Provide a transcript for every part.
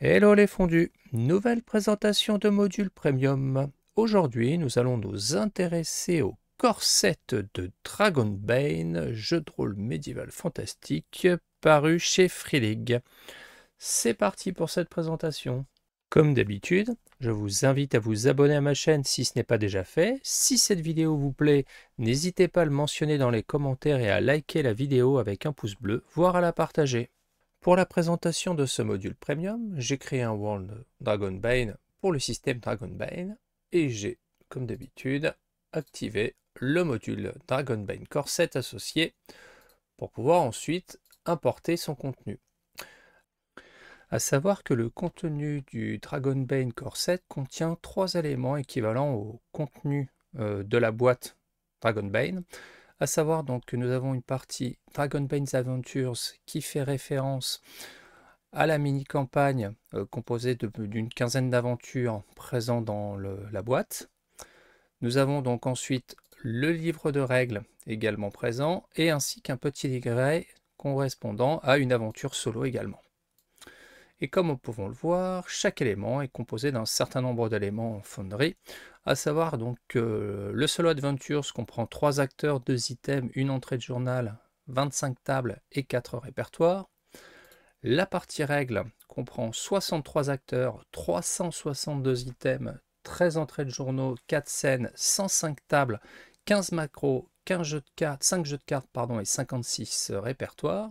Hello les fondus, nouvelle présentation de module premium. Aujourd'hui, nous allons nous intéresser au corset de Dragonbane, jeu de rôle médiéval fantastique paru chez Free League. C'est parti pour cette présentation. Comme d'habitude, je vous invite à vous abonner à ma chaîne si ce n'est pas déjà fait. Si cette vidéo vous plaît, n'hésitez pas à le mentionner dans les commentaires et à liker la vidéo avec un pouce bleu, voire à la partager. Pour la présentation de ce module Premium, j'ai créé un World DragonBane pour le système DragonBane et j'ai, comme d'habitude, activé le module DragonBane Corset associé pour pouvoir ensuite importer son contenu. À savoir que le contenu du DragonBane Corset contient trois éléments équivalents au contenu euh, de la boîte DragonBane, à savoir donc que nous avons une partie Dragon Bane's Adventures qui fait référence à la mini-campagne euh, composée d'une quinzaine d'aventures présentes dans la boîte. Nous avons donc ensuite le livre de règles également présent et ainsi qu'un petit livret correspondant à une aventure solo également. Et comme nous pouvons le voir, chaque élément est composé d'un certain nombre d'éléments en fonderie à savoir donc le solo adventures comprend 3 acteurs, 2 items, une entrée de journal, 25 tables et 4 répertoires. La partie règle comprend 63 acteurs, 362 items, 13 entrées de journaux, 4 scènes, 105 tables, 15 macros, 15 jeux de 5 jeux de cartes pardon, et 56 répertoires.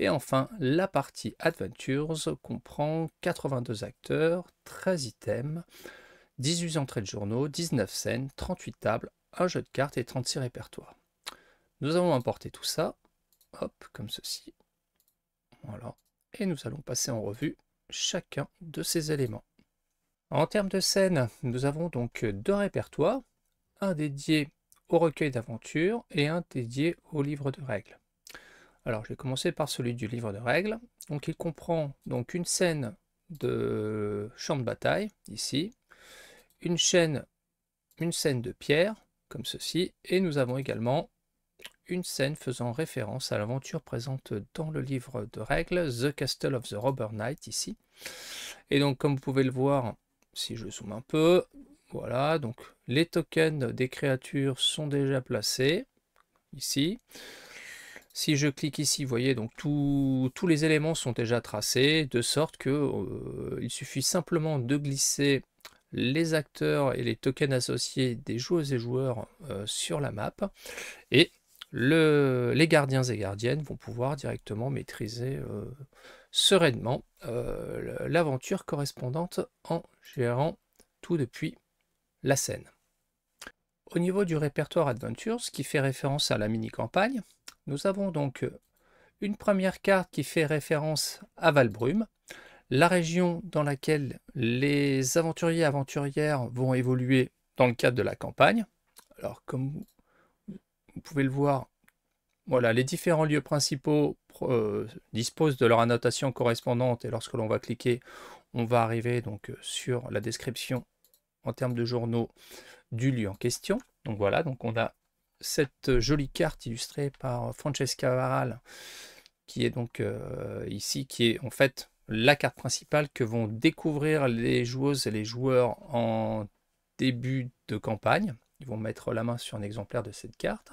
Et enfin, la partie Adventures comprend 82 acteurs, 13 items, 18 entrées de journaux, 19 scènes, 38 tables, un jeu de cartes et 36 répertoires. Nous allons importer tout ça, hop, comme ceci. Voilà, et nous allons passer en revue chacun de ces éléments. En termes de scènes, nous avons donc deux répertoires, un dédié au recueil d'aventures et un dédié au livre de règles. Alors je vais commencer par celui du livre de règles. Donc il comprend donc une scène de champ de bataille, ici, une chaîne, une scène de pierre, comme ceci, et nous avons également une scène faisant référence à l'aventure présente dans le livre de règles, The Castle of the Robber Knight, ici. Et donc, comme vous pouvez le voir, si je zoome un peu, voilà, donc les tokens des créatures sont déjà placés, ici. Si je clique ici, vous voyez, donc tous les éléments sont déjà tracés, de sorte que euh, il suffit simplement de glisser les acteurs et les tokens associés des joueuses et joueurs euh, sur la map. Et les gardiens et gardiennes vont pouvoir directement maîtriser euh, sereinement euh, l'aventure correspondante en gérant tout depuis la scène. Au niveau du répertoire Adventures, qui fait référence à la mini-campagne, nous avons donc une première carte qui fait référence à Valbrume, la région dans laquelle les aventuriers aventurières vont évoluer dans le cadre de la campagne. Alors comme vous pouvez le voir, voilà, les différents lieux principaux euh, disposent de leur annotation correspondante et lorsque l'on va cliquer, on va arriver donc euh, sur la description en termes de journaux du lieu en question. Donc voilà, donc on a cette jolie carte illustrée par Francesca Varal, qui est donc euh, ici, qui est en fait la carte principale que vont découvrir les joueuses et les joueurs en début de campagne. Ils vont mettre la main sur un exemplaire de cette carte.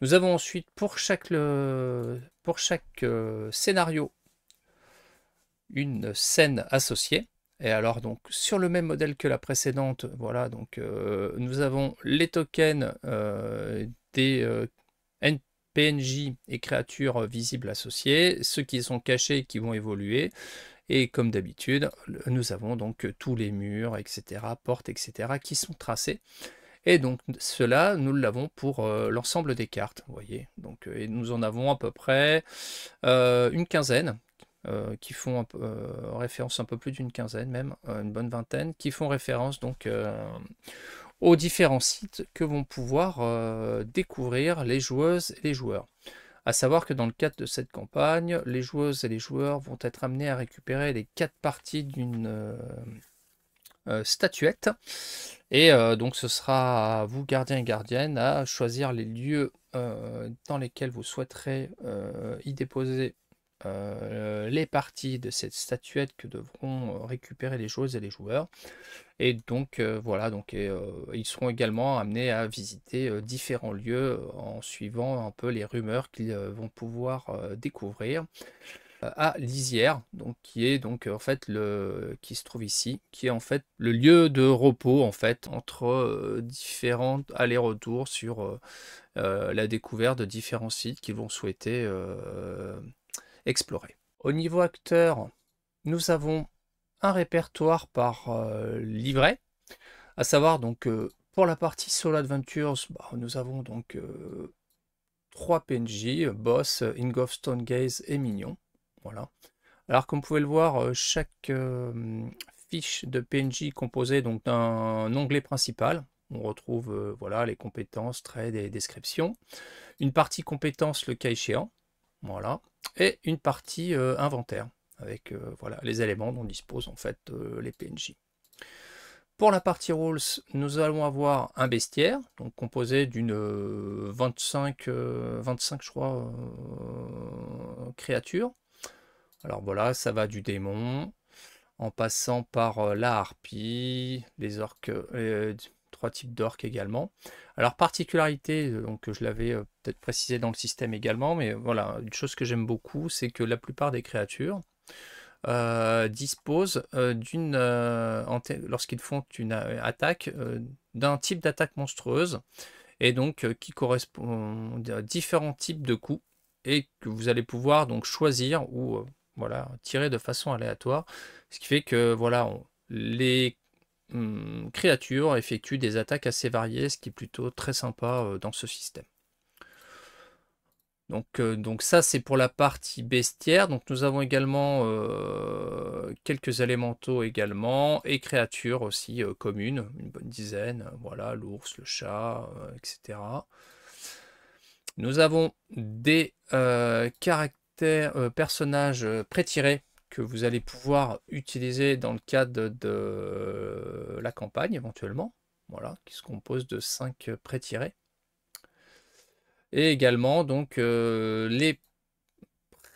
Nous avons ensuite pour chaque, le, euh, pour chaque euh, scénario une scène associée. Et alors donc sur le même modèle que la précédente, voilà donc euh, nous avons les tokens des PNJ et créatures visibles associées, ceux qui sont cachés qui vont évoluer. Et comme d'habitude, nous avons donc tous les murs, etc., portes, etc., qui sont tracés. Et donc cela, nous l'avons pour euh, l'ensemble des cartes, vous voyez. Donc, euh, nous en avons à peu près euh, une quinzaine. qui font référence un peu plus d'une quinzaine même, une bonne vingtaine, qui font référence donc aux différents sites que vont pouvoir euh, découvrir les joueuses et les joueurs. A savoir que dans le cadre de cette campagne, les joueuses et les joueurs vont être amenés à récupérer les quatre parties d'une euh, euh, statuette. Et donc ce sera à vous, gardiens et gardiennes, à choisir les lieux dans lesquels vous souhaiterez y déposer euh, les parties de cette statuette que devront euh, récupérer les joueuses et les joueurs. Et donc euh, voilà, donc ils seront également amenés à visiter différents lieux en suivant un peu les rumeurs qu'ils vont pouvoir découvrir à Lisière, donc qui est donc en fait le qui se trouve ici, qui est en fait le lieu de repos en fait entre différentes différents allers-retours sur la découverte de différents sites qu'ils vont souhaiter explorer. Au niveau acteur, nous avons un répertoire par euh, livret, à savoir donc euh, pour la partie Solo Adventures, bah, nous avons donc euh, trois 3 PNJ, Boss, Stone gaze et Mignon. Voilà. Alors comme vous pouvez le voir, chaque fiche de PNJ composée donc d'un onglet principal. On retrouve voilà les compétences, traits et descriptions. Une partie compétences le cas échéant. Voilà et une partie euh, inventaire avec euh, voilà, les éléments dont disposent en fait euh, les PNJ. Pour la partie rules nous allons avoir un bestiaire, donc composé d'une 25, 25 je crois, créatures. Alors voilà, ça va du démon, en passant par la harpie, les orques, trois types d'orques également. Alors particularité, euh, donc je l'avais euh, peut-être précisé dans le système également, mais voilà, une chose que j'aime beaucoup, c'est que la plupart des créatures euh, disposent d'une, lorsqu'ils font une attaque, d'un type d'attaque monstrueuse, et donc qui correspond à différents types de coups, et que vous allez pouvoir donc choisir ou voilà tirer de façon aléatoire, ce qui fait que voilà les Hum, créatures effectuent des attaques assez variées, ce qui est plutôt très sympa euh, dans ce système. Donc, euh, donc, ça c'est pour la partie bestiaire. Donc nous avons également euh, quelques élémentaux également et créatures aussi communes, une bonne dizaine. Voilà, l'ours, le chat, etc. Nous avons des caractères personnages prétirés que vous allez pouvoir utiliser dans le cadre de euh, la campagne éventuellement, voilà, qui se compose de 5 pré-tirés. Et également donc euh, les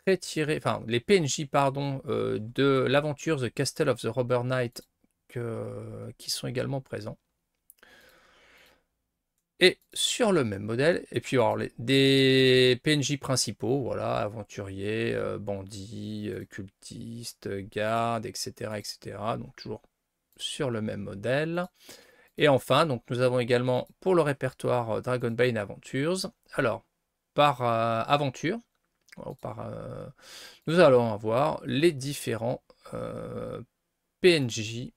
pré-tirés, enfin les PNJ pardon euh, de l'aventure The Castle of the Robber Knight que, qui sont également présents. Et sur le même modèle, et puis alors, les, des PNJ principaux, voilà, aventuriers, euh, bandits, euh, cultistes, gardes, etc., etc. Donc toujours sur le même modèle. Et enfin, donc nous avons également pour le répertoire euh, Dragon Dragonbane Aventures. Alors, par aventure, oh, nous allons avoir les différents PNJ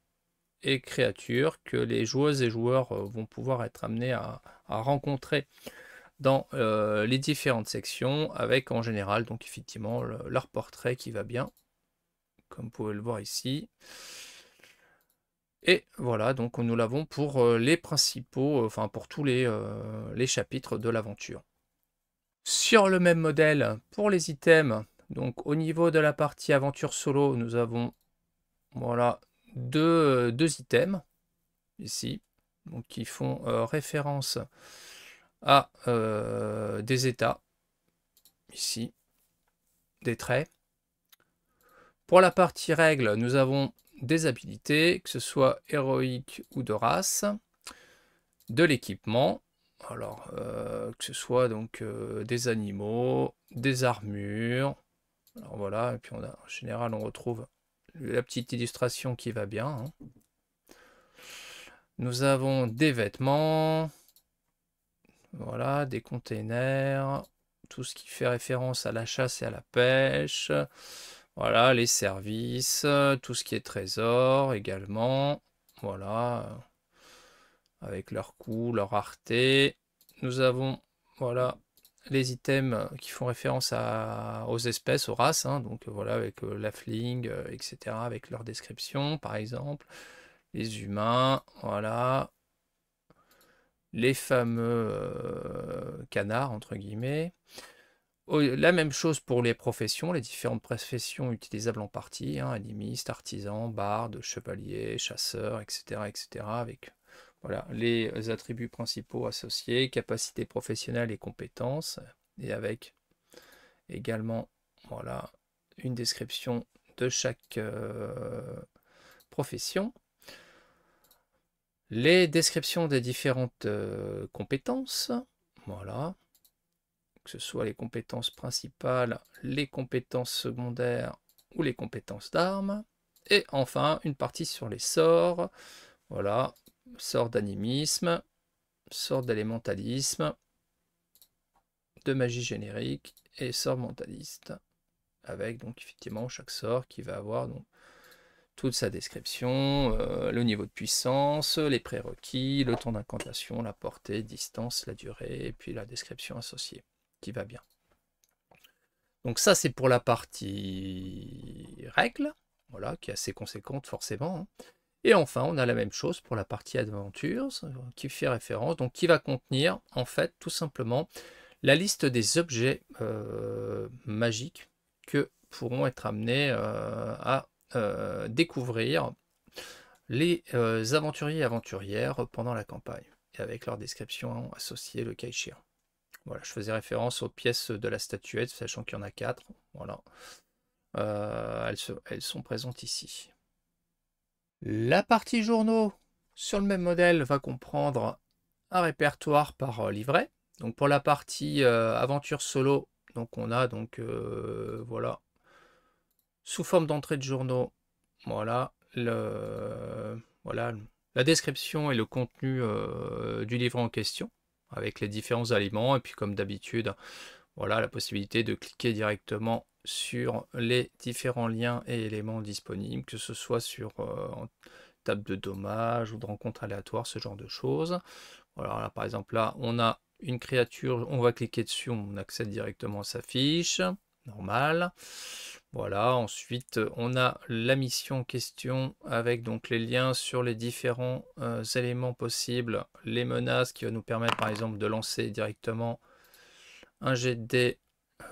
créatures que les joueuses et joueurs euh, vont pouvoir être amenés à, rencontrer dans euh, les différentes sections avec en général donc effectivement leur portrait qui va bien comme vous pouvez le voir ici et voilà donc nous l'avons pour euh, les principaux enfin pour tous les, les chapitres de l'aventure sur le même modèle pour les items donc au niveau de la partie aventure solo nous avons voilà deux, euh, deux items, ici, donc qui font euh, référence à euh, des états, ici, des traits. Pour la partie règles, nous avons des habilités, que ce soit héroïque ou de race, de l'équipement, alors que ce soit donc des animaux, des armures, alors voilà, et puis on a, en général on retrouve la petite illustration qui va bien. Hein. Nous avons des vêtements, voilà, des containers, tout ce qui fait référence à la chasse et à la pêche. Voilà, les services, tout ce qui est trésor également. Voilà, euh, avec leur coût, leur rareté Nous avons, voilà, les items qui font référence aux espèces, aux races, hein, donc voilà, avec euh, la euh, etc., avec leur description, par exemple, les humains, voilà, les fameux euh, canards, entre guillemets. La même chose pour les professions, les différentes professions utilisables en partie, hein, animistes, artisans, bardes, chevaliers, chasseurs, etc., etc., avec voilà, les attributs principaux associés, capacités professionnelles et compétences, et avec également voilà, une description de chaque euh, profession. Les descriptions des différentes euh, compétences, voilà, que ce soit les compétences principales, les compétences secondaires ou les compétences d'armes. Et enfin, une partie sur les sorts, voilà, sort d'animisme, sort d'élémentalisme, de magie générique et sort mentaliste. Avec donc effectivement chaque sort qui va avoir donc, toute sa description, euh, le niveau de puissance, les prérequis, le temps d'incantation, la portée, distance, la durée, et puis la description associée, qui va bien. Donc ça, c'est pour la partie règle, voilà, qui est assez conséquente forcément. Hein. Et enfin, on a la même chose pour la partie Adventures, euh, qui fait référence, donc qui va contenir en fait tout simplement la liste des objets euh, magiques que pourront être amenés euh, à découvrir les aventuriers et aventurières pendant la campagne, et avec leur description associée le cas Voilà, je faisais référence aux pièces de la statuette, sachant qu'il y en a quatre. Voilà. elles sont présentes ici. La partie journaux, sur le même modèle, va comprendre un répertoire par euh, livret. Donc pour la partie euh, aventure solo, donc on a donc euh, voilà sous forme d'entrée de journaux, voilà le voilà la description et le contenu du livre en question avec les différents aliments et puis comme d'habitude, voilà la possibilité de cliquer directement sur les différents liens et éléments disponibles, que ce soit sur euh, table de dommages ou de rencontres aléatoires, ce genre de choses. Voilà, par exemple, là, on a une créature, on va cliquer dessus, on accède directement à sa fiche, normal. Voilà, ensuite, on a la mission question avec donc les liens sur les différents euh, éléments possibles, les menaces qui va nous permettre, par exemple, de lancer directement un jet de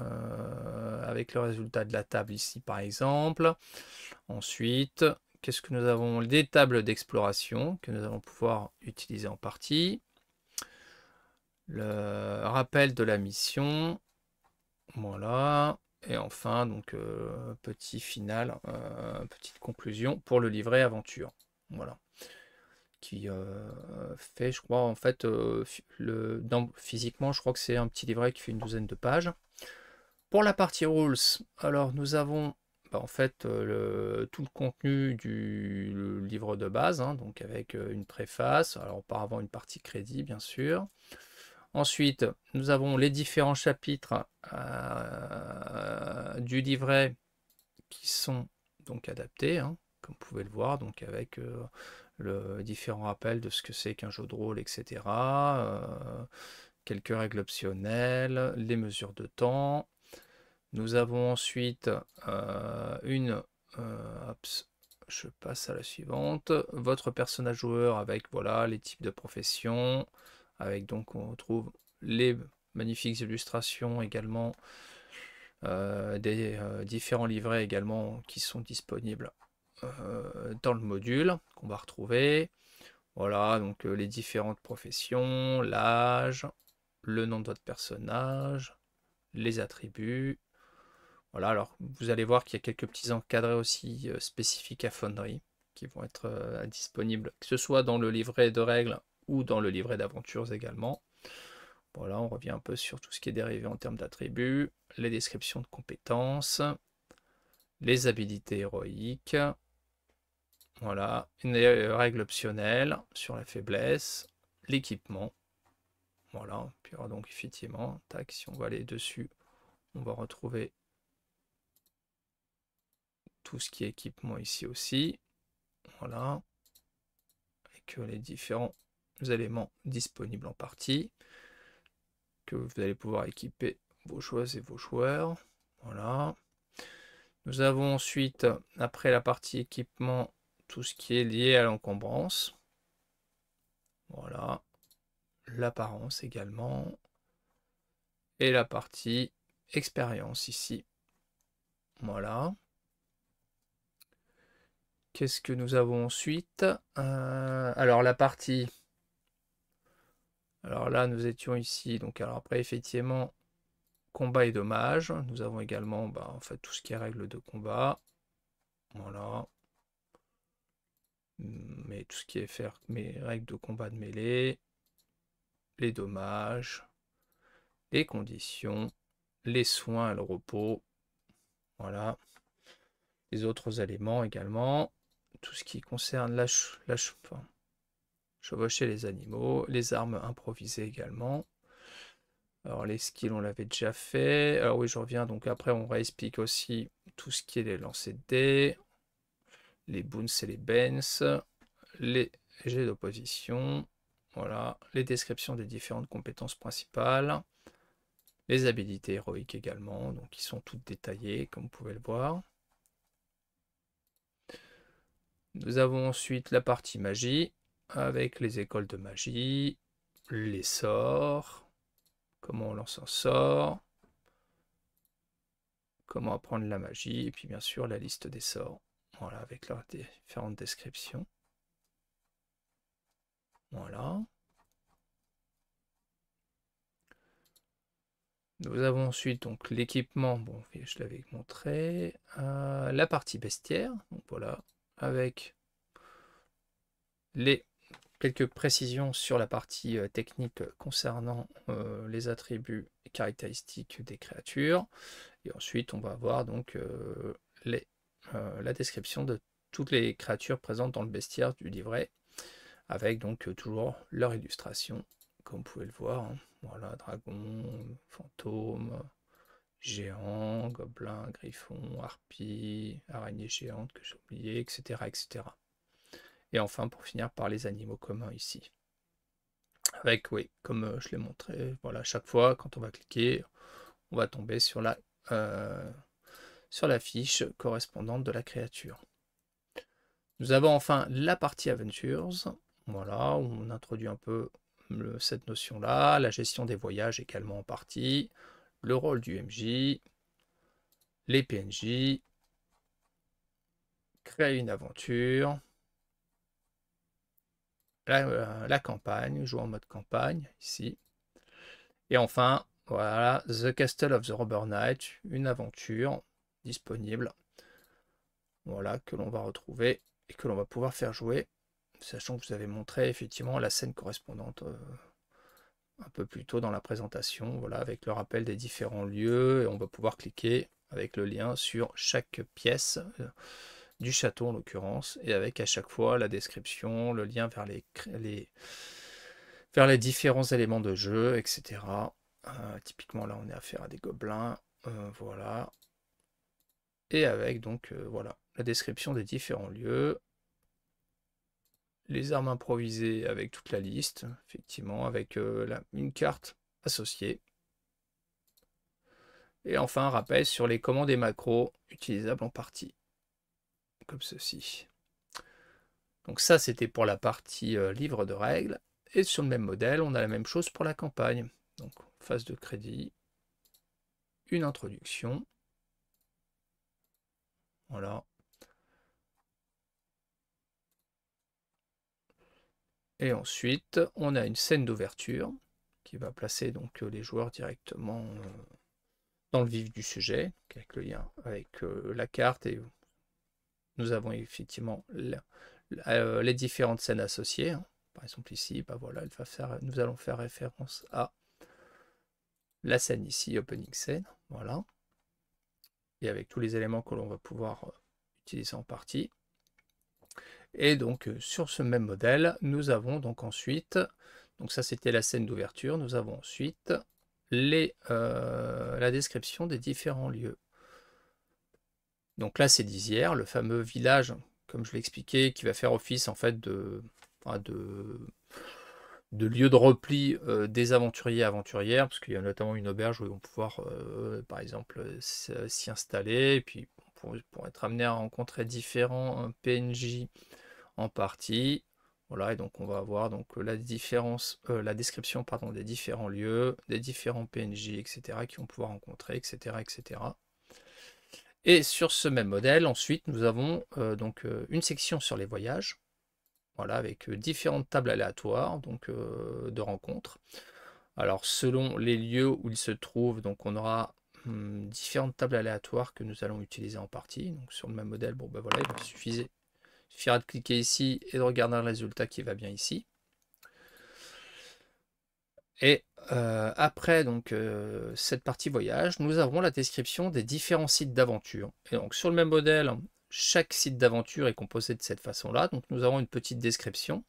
euh, avec le résultat de la table ici par exemple. Ensuite, qu'est-ce que nous avons Des tables d'exploration que nous allons pouvoir utiliser en partie. Le rappel de la mission. Voilà. Et enfin, donc, euh, petit final, euh, petite conclusion pour le livret aventure. Voilà qui euh, euh, fait, je crois, en fait, euh, le, physiquement, je crois que c'est un petit livret qui fait une douzaine de pages. Pour la partie rules, alors nous avons bah, en fait le, tout le contenu du livre de base, hein, donc avec une préface, alors auparavant une partie crédit bien sûr. Ensuite, nous avons les différents chapitres du livret qui sont donc adaptés, hein, comme vous pouvez le voir, donc avec le, différents rappels de ce que c'est qu'un jeu de rôle, etc. Euh, quelques règles optionnelles, les mesures de temps. Nous avons ensuite euh, une... Euh, je passe à la suivante. Votre personnage joueur avec voilà les types de professions, avec donc on retrouve les magnifiques illustrations également, des différents livrets également qui sont disponibles euh, dans le module qu'on va retrouver. Voilà, donc euh, les différentes professions, l'âge, le nom de votre personnage, les attributs. Voilà, alors vous allez voir qu'il y a quelques petits encadrés aussi euh, spécifiques à Fonderie qui vont être disponibles, que ce soit dans le livret de règles ou dans le livret d'aventures également. Voilà, on revient un peu sur tout ce qui est dérivé en termes d'attributs, les descriptions de compétences, les habilités héroïques, voilà, une euh, règle optionnelle sur la faiblesse, l'équipement. Voilà, puis donc effectivement, tac, si on va aller dessus, on va retrouver tout ce qui est équipement ici aussi. Voilà, Et que les différents éléments disponibles en partie, que vous allez pouvoir équiper vos joueuses et vos joueurs. Voilà. Nous avons ensuite, après la partie équipement, tout ce qui est lié à l'encombrance. Voilà. L'apparence également. Et la partie expérience ici. Voilà. Qu'est-ce que nous avons ensuite euh, Alors la partie... Alors là, nous étions ici. Donc alors après, effectivement, combat et dommage Nous avons également bah, en fait, tout ce qui est règles de combat. Voilà, mais tout ce qui est faire mes règles de combat de mêlée, les dommages, les conditions, les soins le repos. Voilà. Les autres éléments également. Tout ce qui concerne la, la chevaucher les animaux, les armes improvisées également. Alors les skills, on l'avait déjà fait. Alors oui, je reviens. Donc après, on réexplique aussi tout ce qui est les lancers de dés les boons et les bens, les jets d'opposition, voilà, les descriptions des différentes compétences principales, les habilités héroïques également, donc qui sont toutes détaillées comme vous pouvez le voir. Nous avons ensuite la partie magie, avec les écoles de magie, les sorts, comment on lance un sort, comment apprendre la magie, et puis bien sûr la liste des sorts. Voilà, avec leurs différentes descriptions. Voilà. Nous avons ensuite donc l'équipement, bon je l'avais montré, euh, la partie bestiaire, donc voilà, avec les quelques précisions sur la partie euh, technique concernant euh, les attributs et caractéristiques des créatures. Et ensuite on va avoir donc les euh, la description de toutes les créatures présentes dans le bestiaire du livret, avec donc euh, toujours leur illustration, comme vous pouvez le voir. Hein. Voilà, dragon, fantôme, géant, gobelin, griffon, harpie, araignée géante que j'ai oublié, etc., etc. Et enfin, pour finir, par les animaux communs ici. Avec, oui, comme euh, je l'ai montré, voilà, chaque fois, quand on va cliquer, on va tomber sur la sur la fiche correspondante de la créature. Nous avons enfin la partie Aventures, voilà, on introduit un peu le, cette notion-là, la gestion des voyages également en partie, le rôle du MJ, les PNJ, créer une aventure, la, euh, la, campagne, jouer en mode campagne, ici. Et enfin, voilà, The Castle of the Robber Knight, une aventure disponible. Voilà, que l'on va retrouver et que l'on va pouvoir faire jouer. Sachant que vous avez montré effectivement la scène correspondante euh, un peu plus tôt dans la présentation, voilà, avec le rappel des différents lieux, et on va pouvoir cliquer avec le lien sur chaque pièce euh, du château en l'occurrence, et avec à chaque fois la description, le lien vers les, les vers les différents éléments de jeu, etc. Euh, typiquement là on est affaire à des gobelins, voilà, et avec donc euh, voilà la description des différents lieux, les armes improvisées avec toute la liste, effectivement, avec euh, une carte associée. Et enfin, rappel sur les commandes et macros utilisables en partie, comme ceci. Donc ça, c'était pour la partie euh, livre de règles. Et sur le même modèle, on a la même chose pour la campagne. Donc, phase de crédit, une introduction, et ensuite, on a une scène d'ouverture qui va placer donc euh, les joueurs directement euh, dans le vif du sujet, avec le lien avec euh, la carte. Et nous avons effectivement les différentes scènes associées. Hein. Par exemple ici, bah voilà, nous allons faire référence à la scène ici, opening scène. Voilà avec tous les éléments que l'on va pouvoir euh, utiliser en partie. Et donc euh, sur ce même modèle, nous avons donc ensuite, donc ça c'était la scène d'ouverture, nous avons ensuite les, euh, la description des différents lieux. Donc là c'est hier le fameux village, comme je l'expliquais qui va faire office en fait de, de de lieux de repli euh, des aventuriers aventurières, parce qu'il y a notamment une auberge où ils vont pouvoir, euh, par exemple, euh, s'y installer, et puis pour, être amené à rencontrer différents PNJ en partie. Voilà, et donc on va avoir donc, la, différence, la description pardon, des différents lieux, des différents PNJ, etc., qui vont pouvoir rencontrer, etc., etc. Et sur ce même modèle, ensuite, nous avons donc une section sur les voyages, voilà, avec différentes tables aléatoires donc, de rencontres. Alors selon les lieux où il se trouve, donc on aura mmh, différentes tables aléatoires que nous allons utiliser en partie. Donc sur le même modèle, bon ben voilà, il suffisait. suffira de cliquer ici et de regarder un résultat qui va bien ici. Et après donc cette partie voyage, nous avons la description des différents sites d'aventure. Et donc sur le même modèle, chaque site d'aventure est composé de cette façon-là. Donc nous avons une petite description.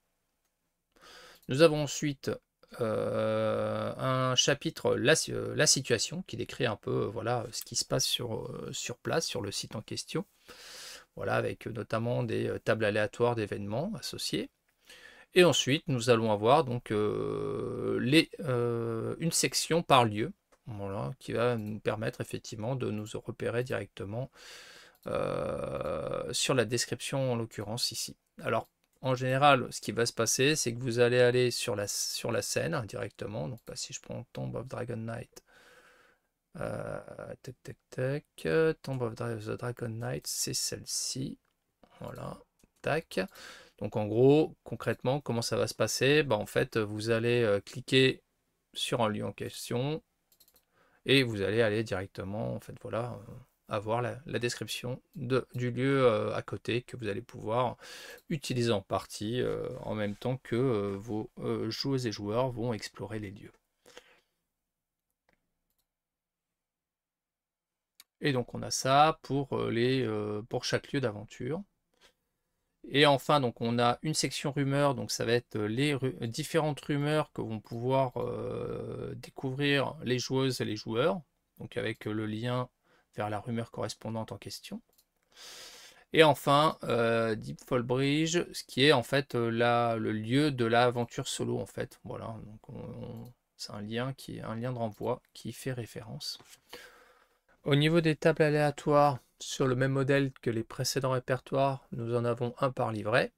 Nous avons ensuite euh, un chapitre euh, la, situation qui décrit un peu euh, voilà ce qui se passe sur, sur place sur le site en question voilà avec notamment des tables aléatoires d'événements associés et ensuite nous allons avoir donc les, une section par lieu voilà, qui va nous permettre effectivement de nous repérer directement euh, sur la description en l'occurrence ici. Alors en général, ce qui va se passer, c'est que vous allez aller sur la, sur la scène hein, directement. Donc là, bah, si je prends Tomb of Dragon Knight, euh, tac Tomb of the Dragon Knight, c'est celle-ci. Voilà, tac. Donc en gros, concrètement, comment ça va se passer bah, En fait, vous allez euh, cliquer sur un lieu en question et vous allez aller directement, en fait, voilà, avoir la, description de, du lieu euh, à côté que vous allez pouvoir utiliser en partie euh, en même temps que euh, vos joueuses et joueurs vont explorer les lieux. Et donc on a ça pour, les, pour chaque lieu d'aventure. Et enfin, donc on a une section rumeurs, donc ça va être les différentes rumeurs que vont pouvoir découvrir les joueuses et les joueurs, donc avec le lien vers la rumeur correspondante en question. Et enfin, euh, Deep Fall Bridge, ce qui est en fait euh, la, le lieu de l'aventure solo en fait. Voilà, donc c'est un lien qui est un lien de renvoi qui fait référence. Au niveau des tables aléatoires, sur le même modèle que les précédents répertoires, nous en avons un par livret.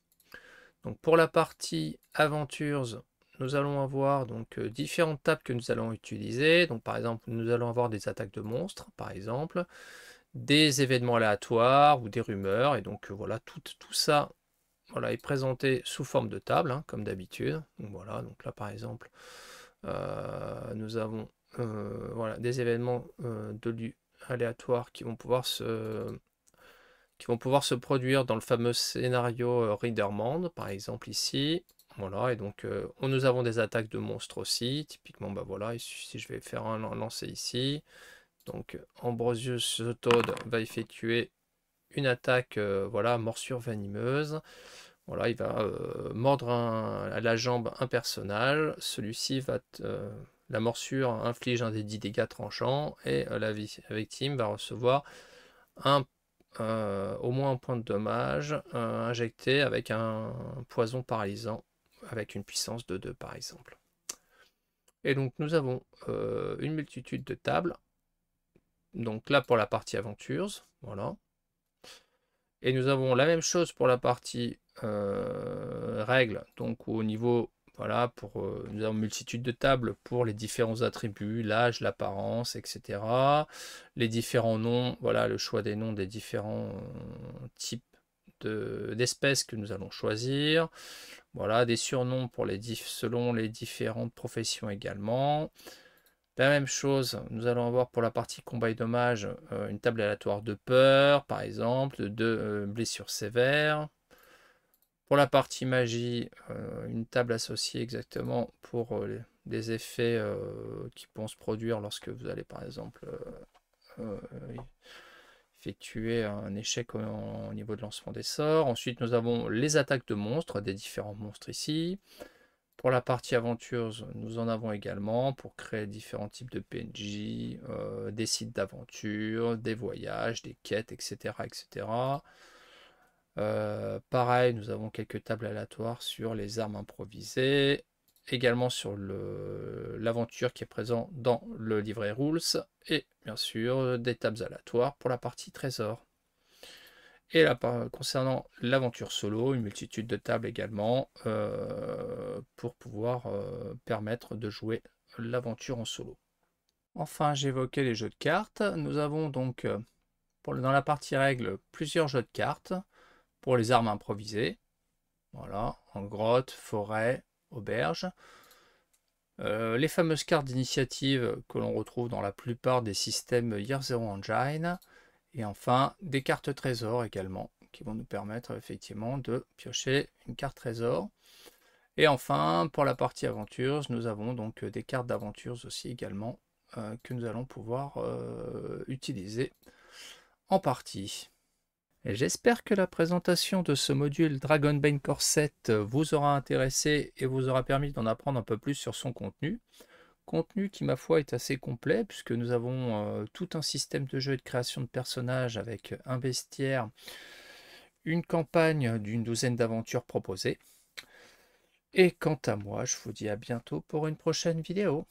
Donc pour la partie Aventures, nous allons avoir donc euh, différentes tables que nous allons utiliser. Donc par exemple, nous allons avoir des attaques de monstres, par exemple, des événements aléatoires ou des rumeurs. Et donc euh, voilà, tout, ça voilà, est présenté sous forme de table, hein, comme d'habitude. voilà, donc là par exemple, euh, nous avons voilà, des événements de lieu aléatoires qui vont pouvoir se qui vont pouvoir se produire dans le fameux scénario Readermand, par exemple ici. Voilà, et donc euh, nous avons des attaques de monstres aussi. Typiquement, bah voilà, si je vais faire un lancer ici. Donc Ambrosius Toad va effectuer une attaque, euh, voilà, morsure venimeuse. Voilà, il va euh, mordre la jambe un personnage. Celui-ci va... la morsure inflige un des 10 dégâts tranchants et la victime va recevoir au moins un point de dommage injecté avec un poison paralysant avec une puissance de 2 par exemple. Et donc nous avons euh, une multitude de tables. Donc là pour la partie aventures, voilà. Et nous avons la même chose pour la partie euh, règles. Donc au niveau, voilà, pour, euh, nous avons une multitude de tables pour les différents attributs, l'âge, l'apparence, etc. Les différents noms, voilà, le choix des noms des différents types d'espèces que nous allons choisir. Voilà, des surnoms pour les selon les différentes professions également. La même chose, nous allons avoir pour la partie combat et dommages euh, une table aléatoire de peur, par exemple, de euh, blessures sévères. Pour la partie magie, euh, une table associée exactement pour des effets qui vont se produire lorsque vous allez, par exemple, effectuer un échec au niveau de lancement des sorts. Ensuite, nous avons les attaques de monstres, des différents monstres ici. Pour la partie aventure, nous en avons également pour créer différents types de PNJ, euh, des sites d'aventure, des voyages, des quêtes, etc. etc. Euh, pareil, nous avons quelques tables aléatoires sur les armes improvisées, également sur l'aventure qui est présent dans le livret Rules, et bien sûr des tables aléatoires pour la partie trésor. Et là, concernant l'aventure solo, une multitude de tables également euh, pour pouvoir euh, permettre de jouer l'aventure en solo. Enfin, j'évoquais les jeux de cartes. Nous avons donc euh, dans la partie règles plusieurs jeux de cartes pour les armes improvisées. Voilà, en grotte, forêt, auberge. Euh, les fameuses cartes d'initiative que l'on retrouve dans la plupart des systèmes Year Zero Engine. Et enfin, des cartes trésors également, qui vont nous permettre effectivement de piocher une carte trésor. Et enfin, pour la partie aventures, nous avons donc des cartes d'aventures aussi également euh, que nous allons pouvoir euh, utiliser en partie. J'espère que la présentation de ce module DragonBane Corset Corset euh, vous aura intéressé et vous aura permis d'en apprendre un peu plus sur son contenu. Contenu qui, ma foi, est assez complet puisque nous avons euh, tout un système de jeu et de création de personnages avec un bestiaire, une campagne d'une douzaine d'aventures proposées. Et quant à moi, je vous dis à bientôt pour une prochaine vidéo.